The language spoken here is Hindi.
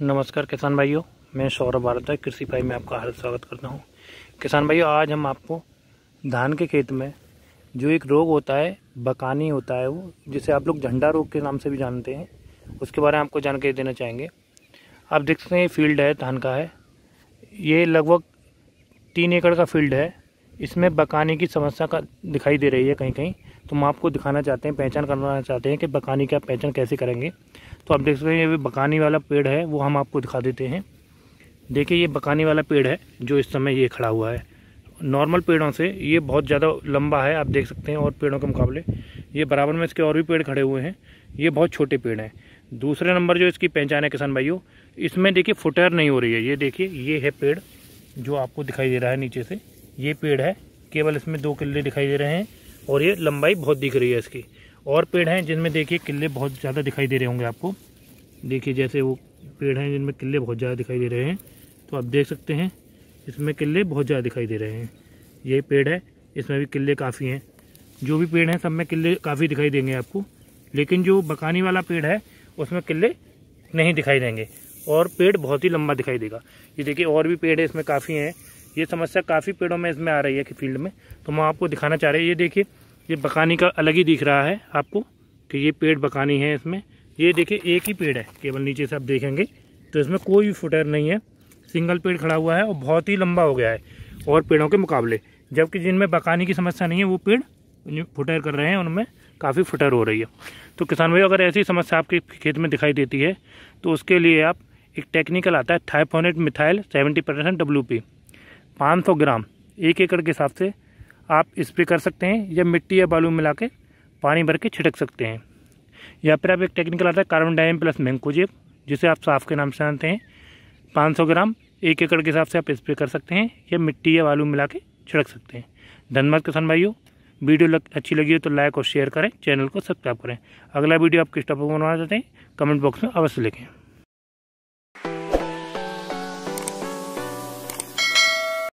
नमस्कार किसान भाइयों मैं सौरभ भारत कृषि भाई में आपका हार्दिक स्वागत करता हूँ किसान भाइयों आज हम आपको धान के खेत में जो एक रोग होता है बकानी होता है वो जिसे आप लोग झंडा रोग के नाम से भी जानते हैं उसके बारे में आपको जानकारी देना चाहेंगे आप देख सकते हैं ये फील्ड है धान का है ये लगभग तीन एकड़ का फील्ड है इसमें बकाने की समस्या का दिखाई दे रही है कहीं कहीं तो हम आपको दिखाना चाहते हैं पहचान करना चाहते हैं कि बकानी की आप पहचान कैसे करेंगे तो आप देख सकते हैं ये बकानी वाला पेड़ है वो हम आपको दिखा देते हैं देखिए ये बकानी वाला पेड़ है जो इस समय ये खड़ा हुआ है नॉर्मल पेड़ों से ये बहुत ज़्यादा लंबा है आप देख सकते हैं और पेड़ों के मुकाबले ये बराबर में इसके और भी पेड़ खड़े हुए हैं ये बहुत छोटे पेड़ हैं दूसरे नंबर जो इसकी पहचान है किसान भाइयों इसमें देखिए फुटर नहीं हो रही है ये देखिए ये है पेड़ जो आपको दिखाई दे रहा है नीचे से ये पेड़ है केवल इसमें दो किले दिखाई दे रहे हैं और ये लंबाई बहुत दिख रही है इसकी और पेड़ हैं जिनमें देखिए किले बहुत ज़्यादा दिखाई दे रहे होंगे आपको देखिए जैसे वो पेड़ हैं जिनमें किले बहुत ज़्यादा दिखाई दे रहे हैं तो आप देख सकते हैं इसमें किले बहुत ज़्यादा दिखाई दे रहे हैं ये पेड़ है इसमें भी किले काफ़ी हैं जो भी पेड़ हैं सब में किले काफ़ी दिखाई देंगे आपको लेकिन जो बकानी वाला पेड़ है उसमें किले नहीं दिखाई देंगे और पेड़ बहुत ही लंबा दिखाई देगा ये देखिए और भी पेड़ है इसमें काफ़ी हैं ये समस्या काफ़ी पेड़ों में इसमें आ रही है कि फील्ड में तो मैं आपको दिखाना चाह रहे हैं ये देखिए ये बकानी का अलग ही दिख रहा है आपको कि ये पेड़ बकानी है इसमें ये देखिए एक ही पेड़ है केवल नीचे से आप देखेंगे तो इसमें कोई भी फुटर नहीं है सिंगल पेड़ खड़ा हुआ है और बहुत ही लंबा हो गया है और पेड़ों के मुकाबले जबकि जिनमें बकानी की समस्या नहीं है वो पेड़ फुटर कर रहे हैं उनमें काफ़ी फुटर हो रही है तो किसान भाई अगर ऐसी समस्या आपके खेत में दिखाई देती है तो उसके लिए आप एक टेक्निकल आता है thiophanate methyl seventy percent W 500 gram एक एकड़ के हिसाब से आप स्प्रे कर सकते हैं या मिट्टी या बालू मिला के पानी भर के छिड़क सकते हैं या फिर आप एक टेक्निकल आता है कार्बन डाइम प्लस मैंकोजेब जिसे आप साफ के नाम से जानते हैं 500 ग्राम एक एकड़ के हिसाब से आप स्प्रे कर सकते हैं या मिट्टी या बालू मिला के छिड़क सकते हैं धन्यवाद किसान भाइयों वीडियो लग, अच्छी लगी हो तो लाइक और शेयर करें चैनल को सब्सक्राइब करें अगला वीडियो आप किस टॉपिक में बनवाना चाहते हैं कमेंट बॉक्स में अवश्य लिखें